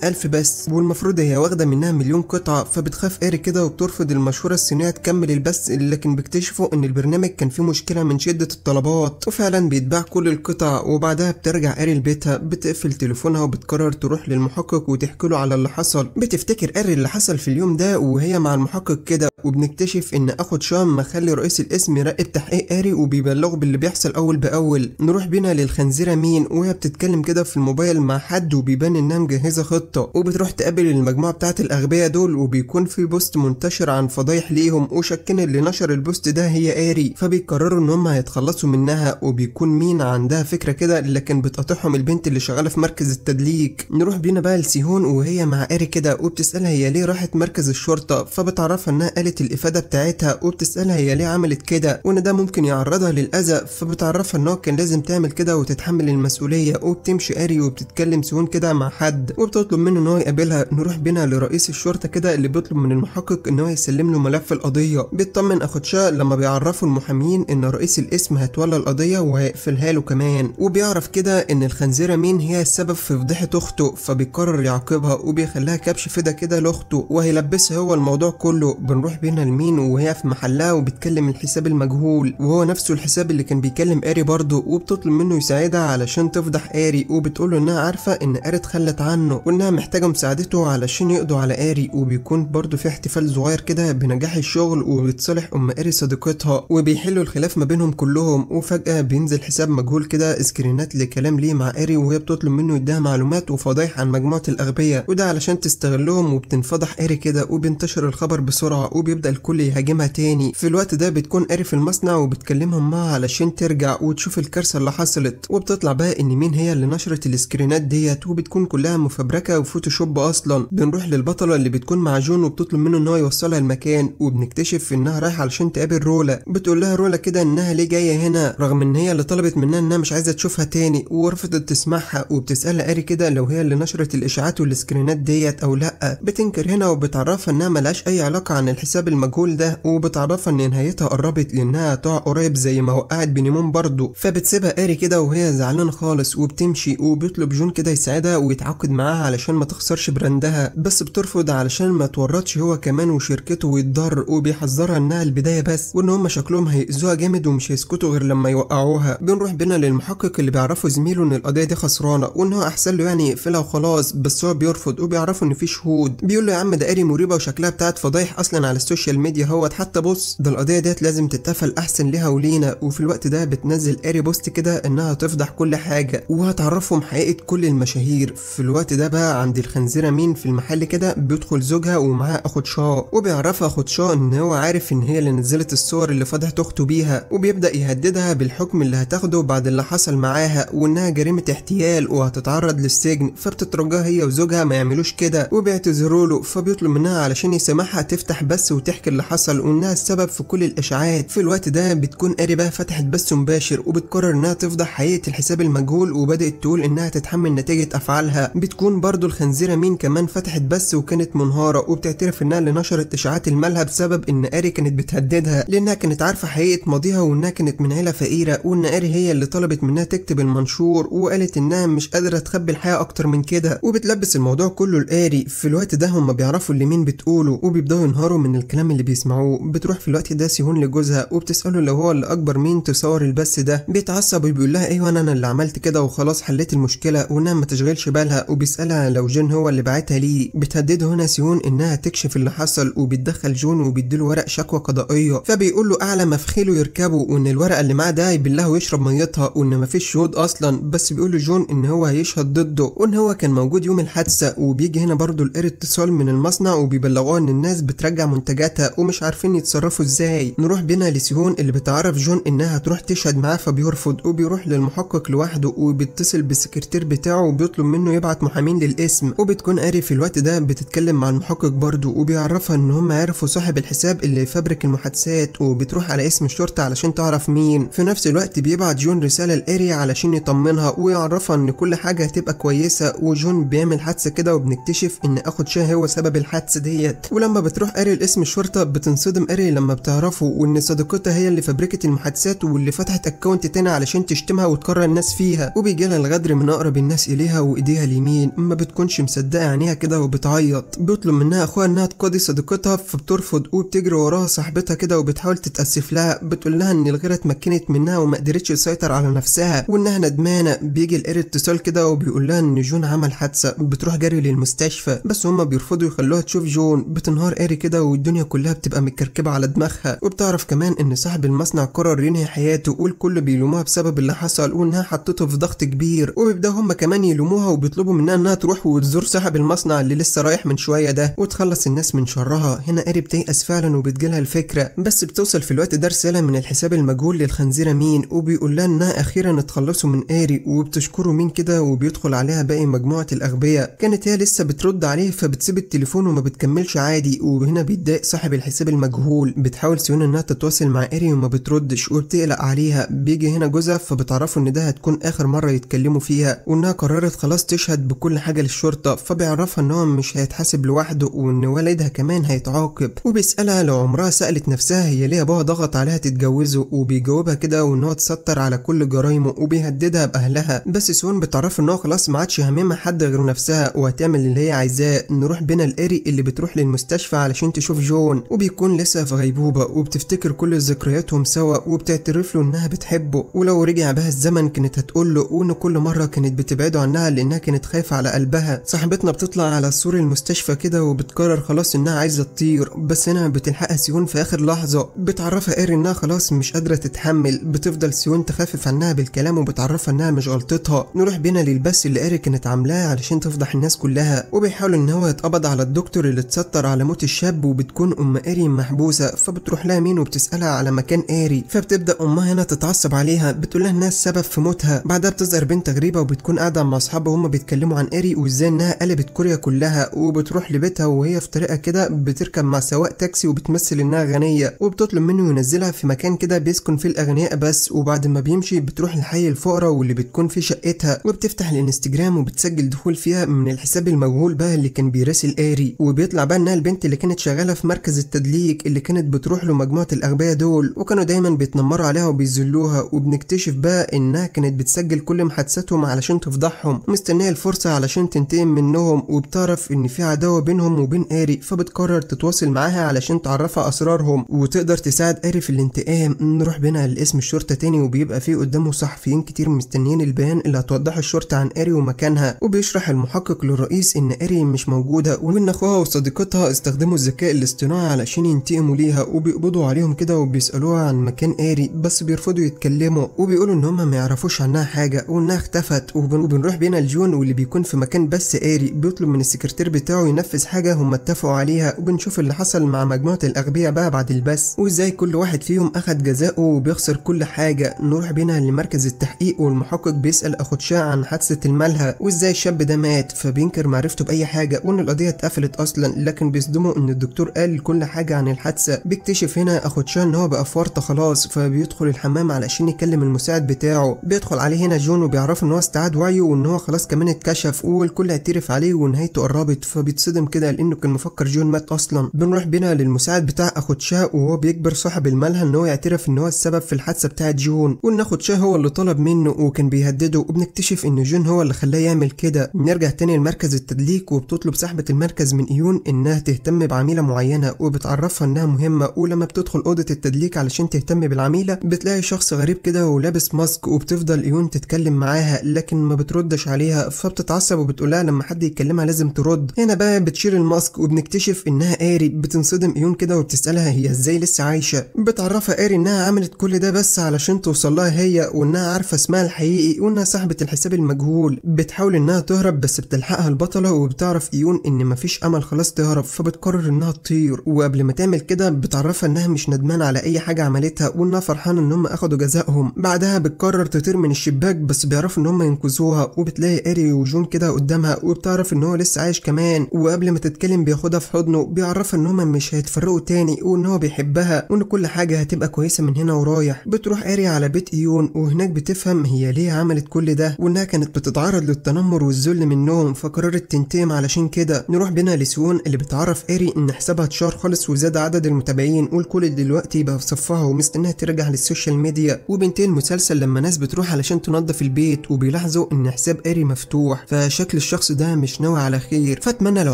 الف بس والمفروض هي واخده منها مليون قطعه فبتخاف ايري كده وبترفض المشهوره الصينيه تكمل البث لكن بيكتشفوا ان البرنامج كان فيه مشكله من شده الطلبات وفعلا بيتباع كل القطع وبعدها بترجع ايري لبيتها بتقفل تليفونها وبتقرر تروح للمحقق صاحبك وتحكي له على اللي حصل بتفتكر اري اللي حصل في اليوم ده وهي مع المحقق كده وبنكتشف ان اخو شام مخلي رئيس القسم يراقب تحقيق اري وبيبلغه باللي بيحصل اول باول نروح بينا للخنزيره مين وهي بتتكلم كده في الموبايل مع حد وبيبان انها مجهزه خطه وبتروح تقابل المجموعه بتاعه الاغبياء دول وبيكون في بوست منتشر عن فضايح ليهم وشكنا اللي نشر البوست ده هي اري فبيقرروا ان هم هيتخلصوا منها وبيكون مين عندها فكره كده لكن بتقاطعهم البنت اللي شغاله في مركز التدليك نروح بينا بقى سيهون وهي مع اري كده وبتسألها هي ليه راحت مركز الشرطة فبتعرفها إنها قالت الإفادة بتاعتها وبتسألها هي ليه عملت كده وإن ده ممكن يعرضها للأذى فبتعرفها انها كان لازم تعمل كده وتتحمل المسؤولية وبتمشي إيري وبتتكلم سيهون كده مع حد وبتطلب منه إن هو يقابلها نروح بينا لرئيس الشرطة كده اللي بيطلب من المحقق إن هو يسلم له ملف القضية بيطمن أخدشاه لما بيعرفوا المحامين إن رئيس القسم هيتولى القضية وهيقفلها له كمان وبيعرف كده إن الخنزيرة مين هي السبب في فضيحة أخته فبيقرر بيعاقبها وبيخليها كبش فدا كده لاخته وهيلبسها هو الموضوع كله بنروح بينا لمين وهي في محلها وبتكلم الحساب المجهول وهو نفسه الحساب اللي كان بيكلم اري برضه وبتطلب منه يساعدها علشان تفضح اري وبتقول له انها عارفه ان اري اتخلت عنه وانها محتاجه مساعدته علشان يقضوا على اري وبيكون برضه في احتفال صغير كده بنجاح الشغل وبتصالح ام اري صديقتها وبيحلوا الخلاف ما بينهم كلهم وفجاه بينزل حساب مجهول كده سكرينات لكلام ليه مع اري وهي بتطلب منه يديها معلومات وفضايح عن مجموعه الأغبياء وده علشان تستغلهم وبتنفضح إيري كده وبينتشر الخبر بسرعة وبيبدأ الكل يهاجمها تاني في الوقت ده بتكون إيري في المصنع وبتكلمهم معاها علشان ترجع وتشوف الكارثة اللي حصلت وبتطلع بقى إن مين هي اللي نشرت السكرينات ديت وبتكون كلها مفبركة وفوتوشوب أصلا بنروح للبطلة اللي بتكون مع جون وبتطلب منه إن هو يوصلها المكان وبنكتشف إنها رايحة علشان تقابل رولا بتقول لها رولا كده إنها ليه جاية هنا رغم إن هي اللي طلبت منها إنها مش عايزة تشوفها تاني ورفضت تسمعها وبتسألها إيري كده لو هي اللي نشرت الإشعاع بتاعته السكرينات ديت او لا بتنكر هنا وبتعرفها انها ملهاش اي علاقه عن الحساب المجهول ده وبتعرفها ان نهايتها قربت لانها تقع قريب زي ما وقعت بنيمون برضه فبتسيبها قاري كده وهي زعلان خالص وبتمشي وبيطلب جون كده يساعدها ويتعاقد معاها علشان ما تخسرش براندها بس بترفض علشان ما تورطش هو كمان وشركته ويتضر وبيحذرها انها البدايه بس وان هم شكلهم هيأذوها جامد ومش هيسكتوا غير لما يوقعوها بنروح بينا للمحقق اللي بيعرفه زميله ان القضيه دي خسرانه وان هو احسن له يعني يقفلها وخلاص بس بس هو بيرفض وبيعرفوا ان في شهود بيقول له يا عم ده اري مريبه وشكلها بتاعت فضايح اصلا على السوشيال ميديا هوت حتى بص ده القضيه ديت لازم تتقفل احسن ليها ولينا وفي الوقت ده بتنزل اري بوست كده انها تفضح كل حاجه وهتعرفهم حقيقه كل المشاهير في الوقت ده بقى عند الخنزيره مين في المحل كده بيدخل زوجها ومعاه اخو شاء وبيعرفها اخو شاء ان هو عارف ان هي اللي نزلت الصور اللي فضحت اخته بيها وبيبدا يهددها بالحكم اللي هتاخده بعد اللي حصل معاها وانها جريمه احتيال وهتتعرض للسجن فبتترجاها هي وزوجها ما يعملوش كده وبيعتذروا له فبيطلب منها علشان يسامحها تفتح بث وتحكي اللي حصل وانها السبب في كل الاشاعات في الوقت ده بتكون قريبه فتحت بث مباشر وبتقرر انها تفضح حقيقه الحساب المجهول وبدات تقول انها تتحمل نتيجه افعالها بتكون برضه الخنزيره مين كمان فتحت بث وكانت منهاره وبتعترف انها اللي نشرت اشاعات المالها بسبب ان اري كانت بتهددها لانها كانت عارفه حقيقه ماضيها وانها كانت من عيله فقيره وان اري هي اللي طلبت منها تكتب المنشور وقالت انها مش قادره تخبي الحقيقه اكتر من كده وبت بتلبس الموضوع كله لقاري في الوقت ده هم بيعرفوا اللي مين بتقوله وبيبداوا ينهاروا من الكلام اللي بيسمعوه بتروح في الوقت ده سيهون لجوزها وبتساله لو هو اللي اكبر مين تصور البث ده بيتعصب وبيقول لها ايوه انا اللي عملت كده وخلاص حليت المشكله وانها ما تشغلش بالها وبيسالها لو جون هو اللي بعتها ليه بتهدده هنا سيهون انها تكشف اللي حصل وبتدخل جون وبيديله ورق شكوى قضائيه فبيقول له اعلى ما في خيله يركبه وان الورقه اللي معاه ده بالله ويشرب ميتها وان مفيش شهود اصلا بس بيقول لجون جون ان هو هيشهد ضده وان هو كان موجود يوم يوم الحادثة وبيجي هنا برضو الاير اتصال من المصنع وبيبلغوها ان الناس بترجع منتجاتها ومش عارفين يتصرفوا ازاي نروح بينا لسيهون اللي بتعرف جون انها تروح تشهد معاه فبيرفض وبيروح للمحقق لوحده وبيتصل بالسكرتير بتاعه وبيطلب منه يبعت محامين للاسم وبتكون اري في الوقت ده بتتكلم مع المحقق برضه وبيعرفها ان هم عرفوا صاحب الحساب اللي فبرك المحادثات وبتروح على اسم الشرطة علشان تعرف مين في نفس الوقت بيبعت جون رسالة لاري علشان يطمنها ويعرفها ان كل حاجة هتبقى كويسة وجون بيعمل بنعمل حادثه كده وبنكتشف ان اخو شاه هو سبب الحادثه ديت ولما بتروح اري لاسم الشرطه بتنصدم اري لما بتعرفه وان صديقتها هي اللي فبركت المحادثات واللي فتحت اكونت تاني علشان تشتمها وتكرر الناس فيها وبيجي لها الغدر من اقرب الناس اليها وايديها اليمين ما بتكونش مصدقه عينيها كده وبتعيط بيطلب منها اخوها انها تقاضي صديقتها فبترفض وبتجري وراها صاحبتها كده وبتحاول تتاسف لها بتقول لها ان الغيره اتمكنت منها وما قدرتش تسيطر على نفسها وانها ندمانه بيجي الاير اتصال كده وبيقول لها ان جون عمل حادثه بتروح جاري للمستشفى بس هما بيرفضوا يخلوها تشوف جون بتنهار اري كده والدنيا كلها بتبقى متكركبه على دماغها وبتعرف كمان ان صاحب المصنع قرر ينهي حياته والكل بيلوموها بسبب اللي حصل وانها حطته في ضغط كبير وبيبداوا هما كمان يلوموها وبيطلبوا منها انها تروح وتزور صاحب المصنع اللي لسه رايح من شويه ده وتخلص الناس من شرها هنا اري بتيأس فعلا وبتجيلها الفكره بس بتوصل في الوقت ده رساله من الحساب المجهول للخنزيره مين وبيقول لها انها اخيرا اتخلصوا من اري وبتشكره مين كده وبيدخل عليها باقي مجموعه الاغبياء العربية كانت هي لسه بترد عليه فبتسيب التليفون وما بتكملش عادي وهنا بيتضايق صاحب الحساب المجهول بتحاول سيون انها تتواصل مع ايري وما بتردش وبتقلق عليها بيجي هنا جوزها فبتعرفه ان ده هتكون اخر مرة يتكلموا فيها وانها قررت خلاص تشهد بكل حاجة للشرطة فبيعرفها ان هو مش هيتحاسب لوحده وان والدها كمان هيتعاقب وبيسألها لو عمرها سألت نفسها هي ليه ابوها ضغط عليها تتجوزه وبيجاوبها كده وان هو تستر على كل جرايمه وبيهددها باهلها بس سيون بتعرفه ان هو خلاص ما عادش حد غير نفسها وهتعمل اللي هي عايزاه نروح بينا لاري اللي بتروح للمستشفى علشان تشوف جون وبيكون لسه في غيبوبة وبتفتكر كل ذكرياتهم سوا وبتعترف له إنها بتحبه ولو رجع بها الزمن كانت هتقول له وإن كل مرة كانت بتبعده عنها لأنها كانت خايفة على قلبها صاحبتنا بتطلع على سور المستشفى كده وبتقرر خلاص إنها عايزة تطير بس هنا بتلحقها سيون في آخر لحظة بتعرفها اري إنها خلاص مش قادرة تتحمل بتفضل سيون تخفف عنها بالكلام وبتعرفها إنها مش غلطتها نروح بينا للبث اللي اري كانت عاملاه علشان تفضح الناس كلها وبيحاول ان هو يتقبض على الدكتور اللي اتستر على موت الشاب وبتكون ام اري محبوسه فبتروح لها مين وبتسالها على مكان اري فبتبدا امها هنا تتعصب عليها بتقول لها انها السبب في موتها بعدها بتظهر بنت غريبه وبتكون قاعده مع اصحابها وهم بيتكلموا عن اري وازاي انها قلبت كوريا كلها وبتروح لبيتها وهي في طريقها كده بتركب مع سواق تاكسي وبتمثل انها غنيه وبتطلب منه ينزلها في مكان كده بيسكن فيه الاغنياء بس وبعد ما بيمشي بتروح لحي الفقراء واللي بتكون فيه شقتها وبتفتح الانستجرام وبتسجل دخول فيها فيها من الحساب المجهول بقى اللي كان بيراسل آري وبيطلع بقى انها البنت اللي كانت شغالة في مركز التدليك اللي كانت بتروح له مجموعة الأغبياء دول وكانوا دايما بيتنمروا عليها وبيذلوها وبنكتشف بقى انها كانت بتسجل كل محادثاتهم علشان تفضحهم ومستنية الفرصة علشان تنتقم منهم وبتعرف ان في عداوة بينهم وبين آري فبتقرر تتواصل معاها علشان تعرفها أسرارهم وتقدر تساعد آري في الانتقام نروح بينا لاسم الشرطة تاني وبيبقى فيه قدامه صحفيين كتير مستنيين البيان اللي هتوضحه الشرطة عن آري ومكانها وبيشرح المحقق للرئيس إن أريم مش موجودة وإن أخوها وصديقتها استخدموا الذكاء الاصطناعي علشان ينتقموا ليها وبيقبضوا عليهم كده وبيسألوها عن مكان أري بس بيرفضوا يتكلموا وبيقولوا إن هما ما يعرفوش عنها حاجة وإنها اختفت وبنروح بينا لجون واللي بيكون في مكان بس أري بيطلب من السكرتير بتاعه ينفذ حاجة هما اتفقوا عليها وبنشوف اللي حصل مع مجموعة الأغبياء بقى بعد البث وإزاي كل واحد فيهم أخد جزاؤه وبيخسر كل حاجة نروح بينا لمركز التحقيق والمحقق بيسأل أخو عن حادثة الملهى وإزاي الشاب ده مات فبينكر معرفته باي حاجه وان القضيه اتقفلت اصلا لكن بيصدمه ان الدكتور قال كل حاجه عن الحادثه بيكتشف هنا اخو تشان ان هو بقى في ورطه خلاص فبيدخل الحمام علشان يكلم المساعد بتاعه بيدخل عليه هنا جون وبيعرفه ان هو استعاد وعيه وان هو خلاص كمان اتكشف والكل اعترف عليه ونهايته قربت فبيتصدم كده لانه كان مفكر جون مات اصلا بنروح بينا للمساعد بتاع اخو تشا وهو بيجبر صاحب الملهى ان هو يعترف ان هو السبب في الحادثه بتاعه جون وان اخو تشا هو اللي طلب منه وكان بيهدده وبنكتشف ان جون هو اللي خلاه يعمل كده بترجع تاني لمركز التدليك وبتطلب صاحبة المركز من إيون إنها تهتم بعميلة معينة وبتعرفها إنها مهمة ولما بتدخل أوضة التدليك علشان تهتم بالعميلة بتلاقي شخص غريب كده ولابس ماسك وبتفضل إيون تتكلم معاها لكن ما بتردش عليها فبتتعصب وبتقولها لما حد يكلمها لازم ترد هنا بقى بتشيل الماسك وبنكتشف إنها آري بتنصدم إيون كده وبتسألها هي إزاي لسه عايشة بتعرفها آري إنها عملت كل ده بس علشان توصلها هي وإنها عارفة اسمها الحقيقي وإنها صاحبة الحساب المجهول بتحاول إنها تهرب بس بتلحقها البطلة وبتعرف إيون إن مفيش أمل خلاص تهرب فبتقرر إنها تطير وقبل ما تعمل كده بتعرفها إنها مش ندمانة على أي حاجة عملتها وإنها فرحانة إن هم أخدوا جزائهم بعدها بتقرر تطير من الشباك بس بيعرفوا إن هم ينقذوها وبتلاقي اري وجون كده قدامها وبتعرف إن هو لسه عايش كمان وقبل ما تتكلم بياخدها في حضنه بيعرفها إن هم مش هيتفرقوا تاني وإن هو بيحبها وإن كل حاجة هتبقى كويسة من هنا ورايح بتروح اري على بيت إيون وهناك بتفهم هي ليه عملت كل ده وإنها كانت بتتعرض للتنمر والذل من النوم فقررت تنتقم علشان كده نروح بينا لسيون اللي بتعرف اري ان حسابها اتشهر خالص وزاد عدد المتابعين والكل دلوقتي بقى في صفها ومستناها ترجع للسوشيال ميديا وبينتهي المسلسل لما ناس بتروح علشان تنظف البيت وبيلاحظوا ان حساب اري مفتوح فشكل الشخص ده مش ناوي على خير فاتمنى لو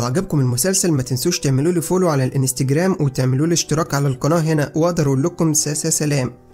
عجبكم المسلسل ما تنسوش تعملوا لي فولو على الانستجرام وتعملوا لي اشتراك على القناه هنا واقدر اقول لكم سلام